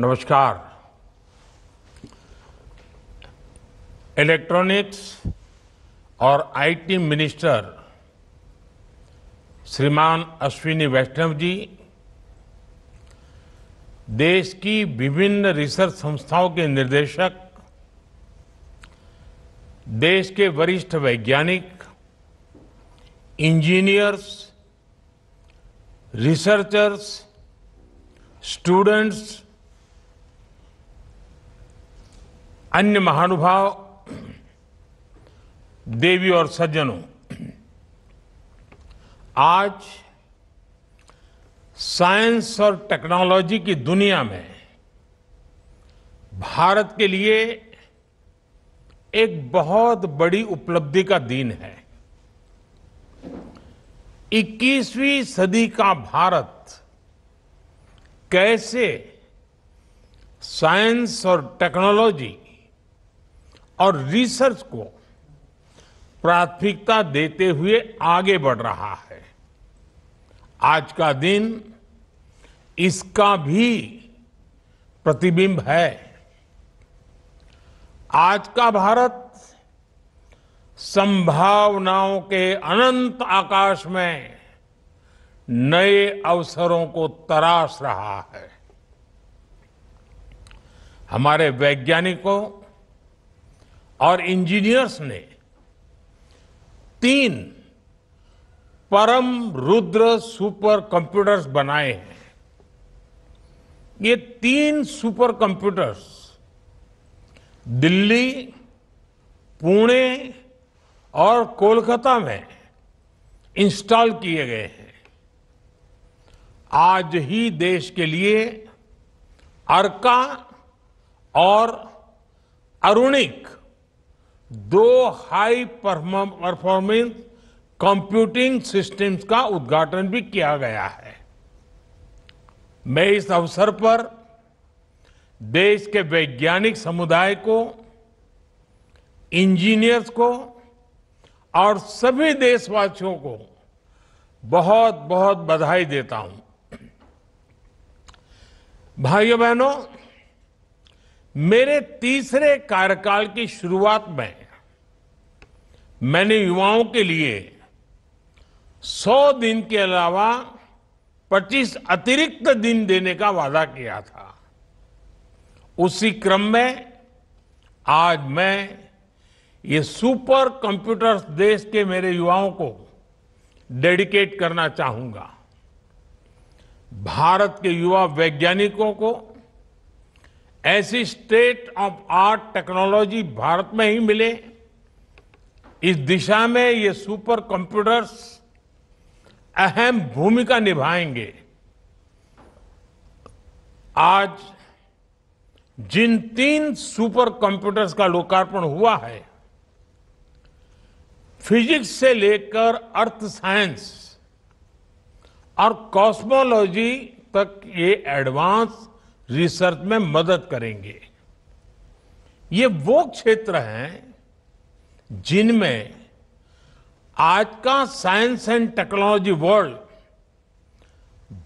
नमस्कार इलेक्ट्रॉनिक्स और IT minister श्रीमान अश्विनी वैष्णव जी देश की विभिन्न रिसर्च संस्थाओं के निर्देशक देश के वरिष्ठ वैज्ञानिक इंजीनियर्स रिसर्चर्स स्टूडेंट्स अन्य महानुभाव देवी और सज्जनों आज साइंस और टेक्नोलॉजी की दुनिया में भारत के लिए एक बहुत बड़ी उपलब्धि का दिन है 21वीं सदी का भारत कैसे साइंस और टेक्नोलॉजी और रिसर्च को प्राथमिकता देते हुए आगे बढ़ रहा है आज का दिन इसका भी प्रतिबिंब है आज का भारत संभावनाओं के अनंत आकाश में नए अवसरों को तराश रहा है हमारे वैज्ञानिकों और इंजीनियर्स ने तीन परम रुद्र सुपर कंप्यूटर्स बनाए हैं ये तीन सुपर कंप्यूटर्स दिल्ली पुणे और कोलकाता में इंस्टॉल किए गए हैं आज ही देश के लिए अर्का और अरुणिक दो हाई परफॉर्मेंस कंप्यूटिंग सिस्टम्स का उद्घाटन भी किया गया है मैं इस अवसर पर देश के वैज्ञानिक समुदाय को इंजीनियर्स को और सभी देशवासियों को बहुत बहुत बधाई देता हूं भाइयों बहनों मेरे तीसरे कार्यकाल की शुरुआत में मैंने युवाओं के लिए 100 दिन के अलावा 25 अतिरिक्त दिन देने का वादा किया था उसी क्रम में आज मैं ये सुपर कंप्यूटर्स देश के मेरे युवाओं को डेडिकेट करना चाहूंगा भारत के युवा वैज्ञानिकों को ऐसी state of art technology Bharat में ही मिले इस दिशा में ये सुपर कंप्यूटर्स अहम भूमिका निभाएंगे आज जिन तीन सुपर कंप्यूटर्स का लोकार्पण हुआ है फिजिक्स से लेकर अर्थ साइंस और कॉस्मोलॉजी तक ये एडवांस रिसर्च में मदद करेंगे ये वो क्षेत्र हैं जिनमें आज का साइंस एंड टेक्नोलॉजी वर्ल्ड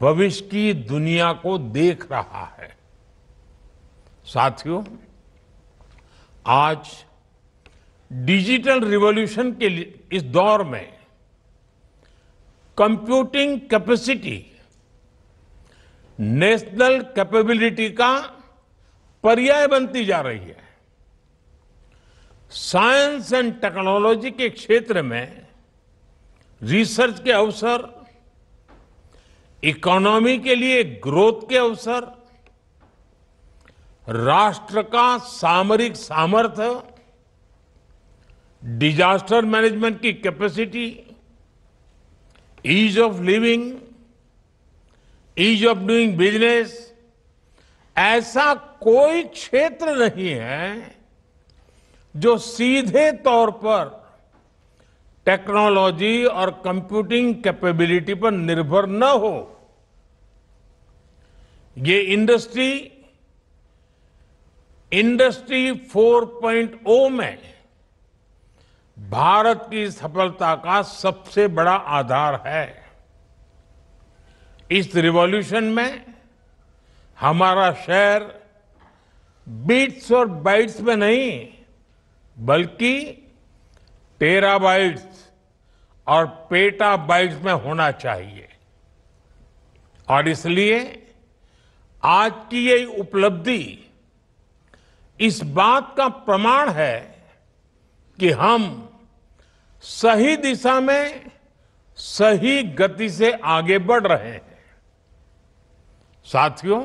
भविष्य की दुनिया को देख रहा है साथियों आज डिजिटल रिवॉल्यूशन के इस दौर में कंप्यूटिंग कैपेसिटी नेशनल कैपेबिलिटी का पर्याय बनती जा रही है साइंस एंड टेक्नोलॉजी के क्षेत्र में रिसर्च के अवसर इकोनॉमी के लिए ग्रोथ के अवसर राष्ट्र का सामरिक सामर्थ्य डिजास्टर मैनेजमेंट की capacity ease of living ease of doing business ऐसा कोई क्षेत्र नहीं है जो सीधे तौर पर टेक्नोलॉजी और कंप्यूटिंग कैपेबिलिटी पर निर्भर न हो ये इंडस्ट्री इंडस्ट्री 4.0 में भारत की सफलता का सबसे बड़ा आधार है इस रिवॉल्यूशन में हमारा शहर बीट्स और बाइट्स में नहीं बल्कि टेराबाइट्स और पेटाबाइट्स में होना चाहिए और इसलिए आज की ये उपलब्धि इस बात का प्रमाण है कि हम सही दिशा में सही गति से आगे बढ़ रहे हैं साथियों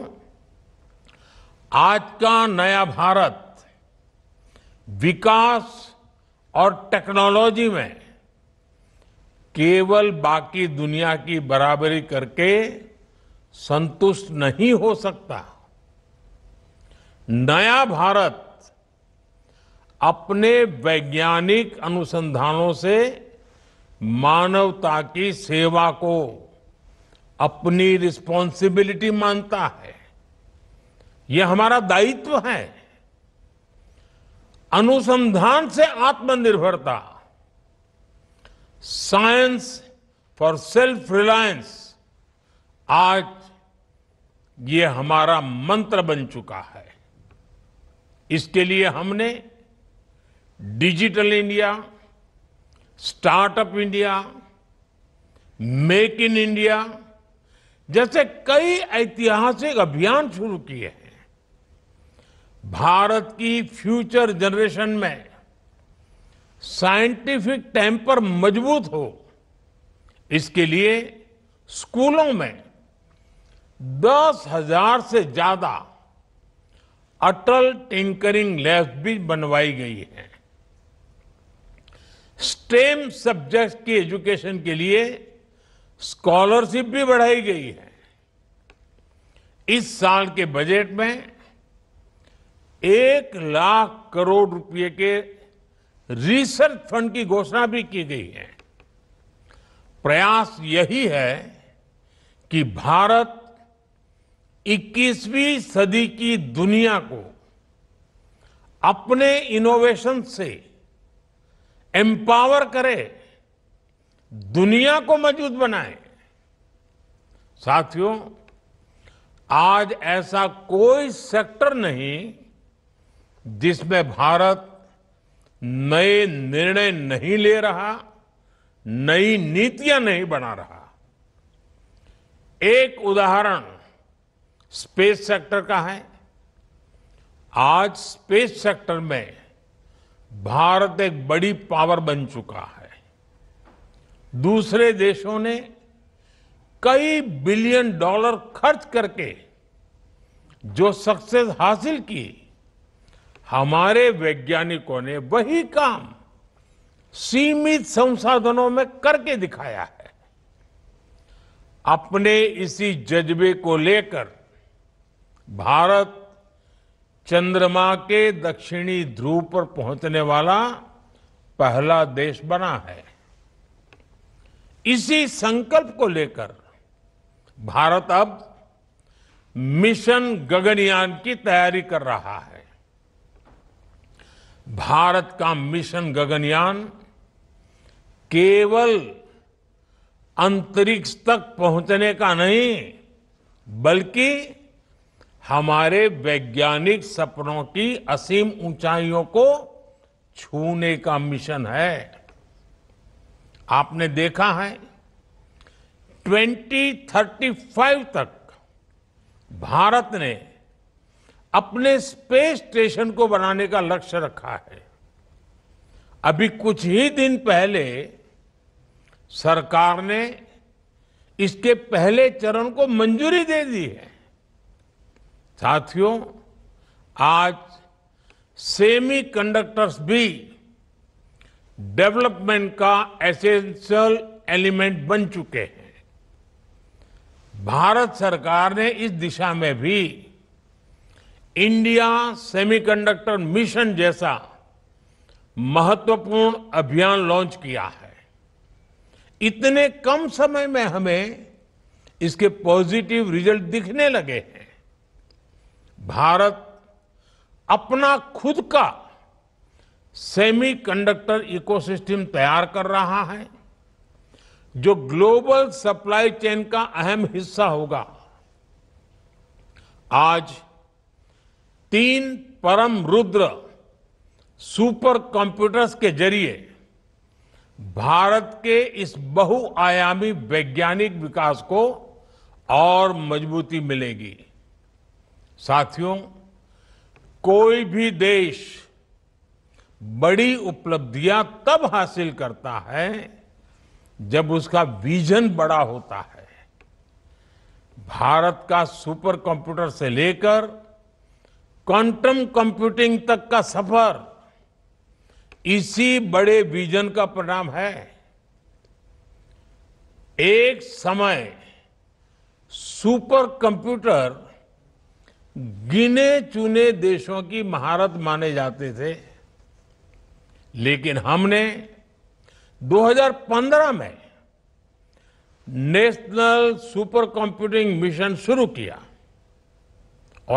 आज का नया भारत विकास और टेक्नोलॉजी में केवल बाकी दुनिया की बराबरी करके संतुष्ट नहीं हो सकता नया भारत अपने वैज्ञानिक अनुसंधानों से मानवता की सेवा को अपनी रिस्पॉन्सिबिलिटी मानता है यह हमारा दायित्व है अनुसंधान से आत्मनिर्भरता साइंस फॉर सेल्फ रिलायंस आज ये हमारा मंत्र बन चुका है इसके लिए हमने digital India startup India make in India जैसे कई ऐतिहासिक अभियान शुरू किए हैं भारत की फ्यूचर जनरेशन में साइंटिफिक टेम्पर मजबूत हो इसके लिए स्कूलों में दस हजार से ज्यादा अटल टिंकरिंग लैब्स भी बनवाई गई है स्टेम सब्जेक्ट की एजुकेशन के लिए स्कॉलरशिप भी बढ़ाई गई है इस साल के बजट में एक लाख करोड़ रुपए के रिसर्च फंड की घोषणा भी की गई है प्रयास यही है कि भारत 21वीं सदी की दुनिया को अपने इनोवेशन से एम्पावर करे दुनिया को मजबूत बनाए साथियों आज ऐसा कोई सेक्टर नहीं जिसमें भारत नए निर्णय नहीं ले रहा नई नीतियां नहीं बना रहा एक उदाहरण स्पेस सेक्टर का है आज स्पेस सेक्टर में भारत एक बड़ी पावर बन चुका है दूसरे देशों ने कई बिलियन डॉलर खर्च करके जो सक्सेस हासिल की हमारे वैज्ञानिकों ने वही काम सीमित संसाधनों में करके दिखाया है अपने इसी जज्बे को लेकर भारत चंद्रमा के दक्षिणी ध्रुव पर पहुंचने वाला पहला देश बना है इसी संकल्प को लेकर भारत अब मिशन गगनयान की तैयारी कर रहा है भारत का मिशन गगनयान केवल अंतरिक्ष तक पहुंचने का नहीं बल्कि हमारे वैज्ञानिक सपनों की असीम ऊंचाइयों को छूने का मिशन है आपने देखा है 2035 तक भारत ने अपने स्पेस स्टेशन को बनाने का लक्ष्य रखा है अभी कुछ ही दिन पहले सरकार ने इसके पहले चरण को मंजूरी दे दी है साथियों आज सेमीकंडक्टर्स भी डेवलपमेंट का एसेंशियल एलिमेंट बन चुके हैं भारत सरकार ने इस दिशा में भी इंडिया सेमीकंडक्टर मिशन जैसा महत्वपूर्ण अभियान लॉन्च किया है इतने कम समय में हमें इसके पॉजिटिव रिजल्ट दिखने लगे हैं भारत अपना खुद का सेमीकंडक्टर इकोसिस्टम तैयार कर रहा है जो ग्लोबल सप्लाई चेन का अहम हिस्सा होगा आज तीन परम रुद्र सुपर कंप्यूटर्स के जरिए भारत के इस बहुआयामी वैज्ञानिक विकास को और मजबूती मिलेगी साथियों कोई भी देश बड़ी उपलब्धियां तब हासिल करता है जब उसका विजन बड़ा होता है भारत का सुपर कंप्यूटर से लेकर क्वांटम कंप्यूटिंग तक का सफर इसी बड़े विजन का परिणाम है एक समय सुपर कंप्यूटर गिने चुने देशों की महारत माने जाते थे लेकिन हमने 2015 में नेशनल सुपर कंप्यूटिंग मिशन शुरू किया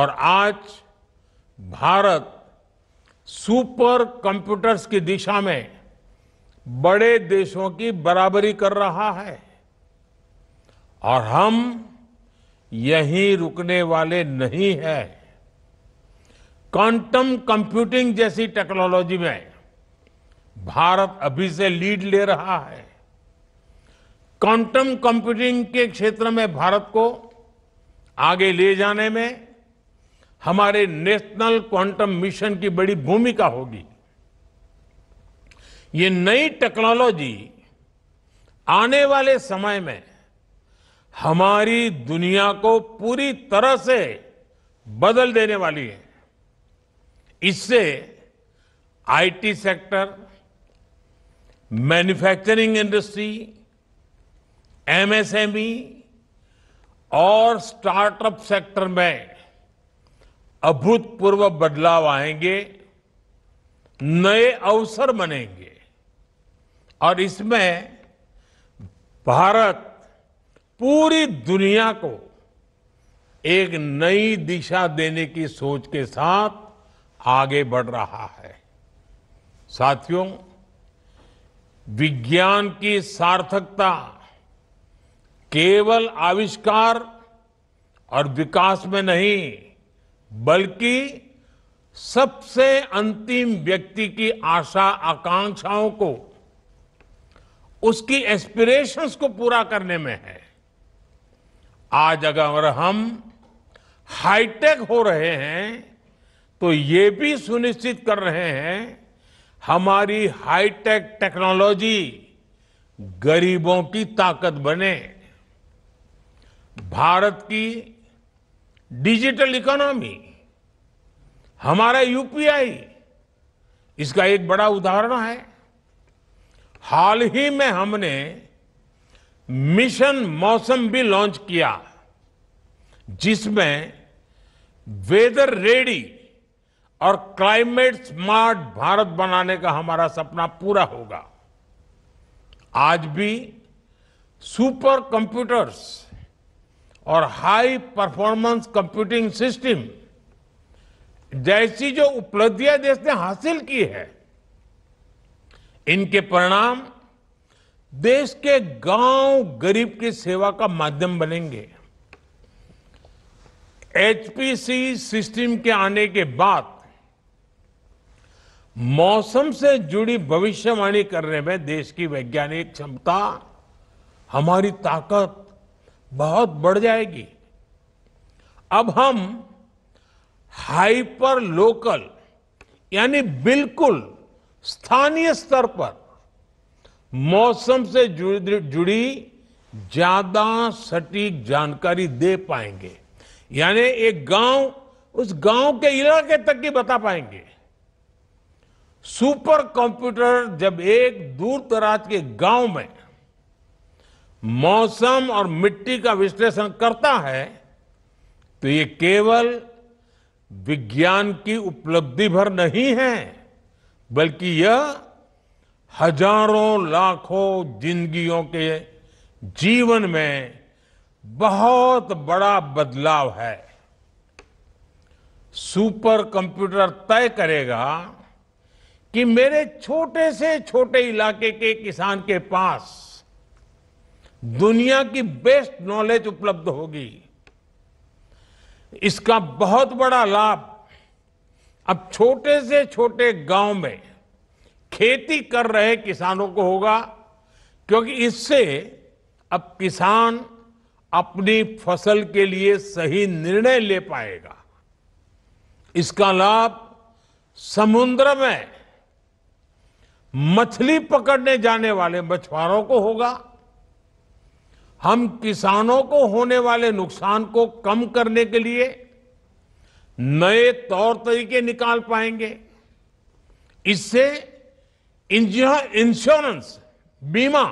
और आज भारत सुपर कंप्यूटर्स की दिशा में बड़े देशों की बराबरी कर रहा है और हम यहीं रुकने वाले नहीं है क्वांटम कंप्यूटिंग जैसी टेक्नोलॉजी में भारत अभी से लीड ले रहा है क्वांटम कंप्यूटिंग के क्षेत्र में भारत को आगे ले जाने में हमारे नेशनल क्वांटम मिशन की बड़ी भूमिका होगी ये नई टेक्नोलॉजी आने वाले समय में हमारी दुनिया को पूरी तरह से बदल देने वाली है इससे IT sector manufacturing industry MSME और स्टार्टअप सेक्टर में अभूतपूर्व बदलाव आएंगे नए अवसर बनेंगे और इसमें भारत पूरी दुनिया को एक नई दिशा देने की सोच के साथ आगे बढ़ रहा है साथियों विज्ञान की सार्थकता केवल आविष्कार और विकास में नहीं बल्कि सबसे अंतिम व्यक्ति की आशा आकांक्षाओं को उसकी एस्पिरेशंस को पूरा करने में है आज अगर हम हाईटेक हो रहे हैं तो ये भी सुनिश्चित कर रहे हैं हमारी हाईटेक टेक्नोलॉजी गरीबों की ताकत बने भारत की डिजिटल इकोनॉमी हमारा यूपीआई इसका एक बड़ा उदाहरण है हाल ही में हमने मिशन मौसम भी लॉन्च किया जिसमें वेदर रेडी और क्लाइमेट स्मार्ट भारत बनाने का हमारा सपना पूरा होगा आज भी सुपर कंप्यूटर्स और हाई परफॉर्मेंस कंप्यूटिंग सिस्टम जैसी जो उपलब्धियां देश ने हासिल की है इनके परिणाम देश के गांव गरीब की सेवा का माध्यम बनेंगे एचपीसी सिस्टम के आने के बाद मौसम से जुड़ी भविष्यवाणी करने में देश की वैज्ञानिक क्षमता हमारी ताकत बहुत बढ़ जाएगी अब हम हाइपर लोकल यानी बिल्कुल स्थानीय स्तर पर मौसम से जुड़ी ज्यादा सटीक जानकारी दे पाएंगे यानी एक गांव उस गांव के इलाके तक की बता पाएंगे सुपर कंप्यूटर जब एक दूर दराज के गांव में मौसम और मिट्टी का विश्लेषण करता है तो ये केवल विज्ञान की उपलब्धि भर नहीं है बल्कि यह हजारों लाखों जिंदगियों के जीवन में बहुत बड़ा बदलाव है सुपर कंप्यूटर तय करेगा कि मेरे छोटे से छोटे इलाके के किसान के पास दुनिया की बेस्ट नॉलेज उपलब्ध होगी इसका बहुत बड़ा लाभ अब छोटे से छोटे गांव में खेती कर रहे किसानों को होगा क्योंकि इससे अब किसान अपनी फसल के लिए सही निर्णय ले पाएगा इसका लाभ समुद्र में मछली पकड़ने जाने वाले मछुआरों को होगा हम किसानों को होने वाले नुकसान को कम करने के लिए नए तौर तरीके निकाल पाएंगे इससे इंश्योरेंस बीमा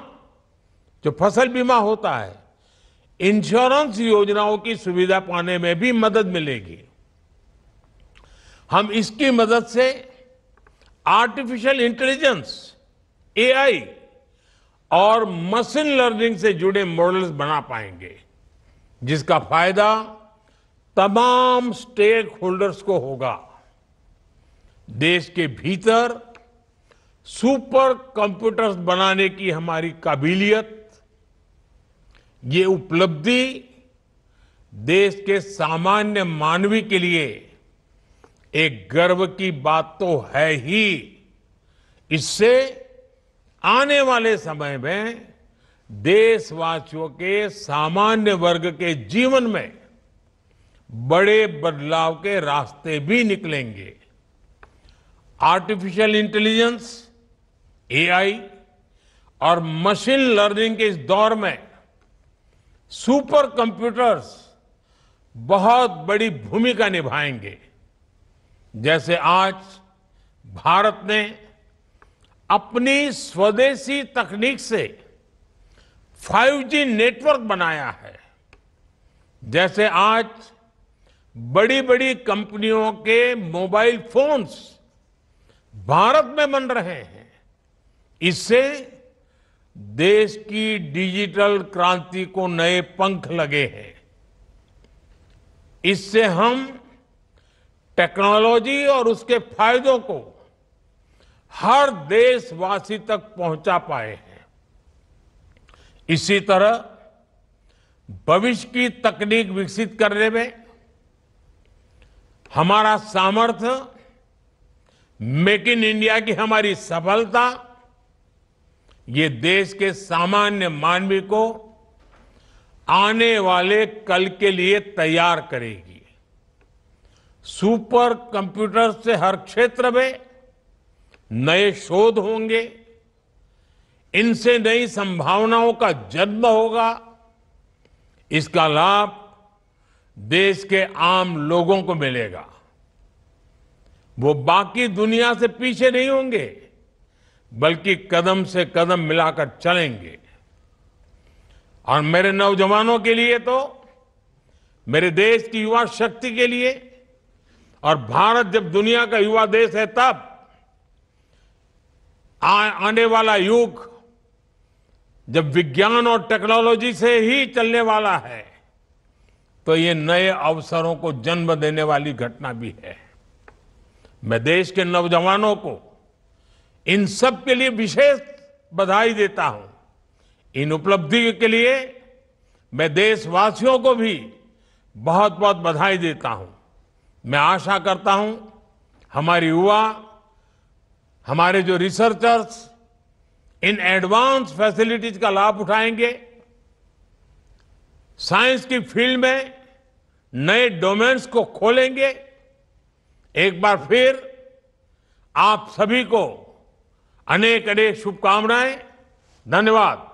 जो फसल बीमा होता है इंश्योरेंस योजनाओं की सुविधा पाने में भी मदद मिलेगी हम इसकी मदद से आर्टिफिशियल इंटेलिजेंस एआई और मशीन लर्निंग से जुड़े मॉडल्स बना पाएंगे जिसका फायदा तमाम स्टेक होल्डर्स को होगा देश के भीतर सुपर कंप्यूटर्स बनाने की हमारी काबिलियत ये उपलब्धि देश के सामान्य मानवी के लिए एक गर्व की बात तो है ही इससे आने वाले समय में देशवासियों के सामान्य वर्ग के जीवन में बड़े बदलाव के रास्ते भी निकलेंगे आर्टिफिशियल इंटेलिजेंस एआई और मशीन लर्निंग के इस दौर में सुपर कंप्यूटर्स बहुत बड़ी भूमिका निभाएंगे जैसे आज भारत ने अपनी स्वदेशी तकनीक से 5G नेटवर्क बनाया है जैसे आज बड़ी बड़ी कंपनियों के मोबाइल फोन्स भारत में बन रहे हैं इससे देश की डिजिटल क्रांति को नए पंख लगे हैं इससे हम टेक्नोलॉजी और उसके फायदों को हर देशवासी तक पहुंचा पाए हैं इसी तरह भविष्य की तकनीक विकसित करने में हमारा सामर्थ्य मेक इन इंडिया की हमारी सफलता ये देश के सामान्य मानवी को आने वाले कल के लिए तैयार करेगी सुपर कंप्यूटर से हर क्षेत्र में नए शोध होंगे इनसे नई संभावनाओं का जन्म होगा इसका लाभ देश के आम लोगों को मिलेगा वो बाकी दुनिया से पीछे नहीं होंगे बल्कि कदम से कदम मिलाकर चलेंगे और मेरे नौजवानों के लिए तो मेरे देश की युवा शक्ति के लिए और भारत जब दुनिया का युवा देश है तब आ, आने वाला युग जब विज्ञान और टेक्नोलॉजी से ही चलने वाला है तो ये नए अवसरों को जन्म देने वाली घटना भी है मैं देश के नौजवानों को इन सब के लिए विशेष बधाई देता हूं इन उपलब्धि के लिए मैं देशवासियों को भी बहुत बहुत बधाई देता हूं मैं आशा करता हूं हमारे युवा हमारे जो रिसर्चर्स इन एडवांस फैसिलिटीज का लाभ उठाएंगे साइंस की फील्ड में नए डोमेन्स को खोलेंगे एक बार फिर आप सभी को अनेक अनेक शुभकामनाएं धन्यवाद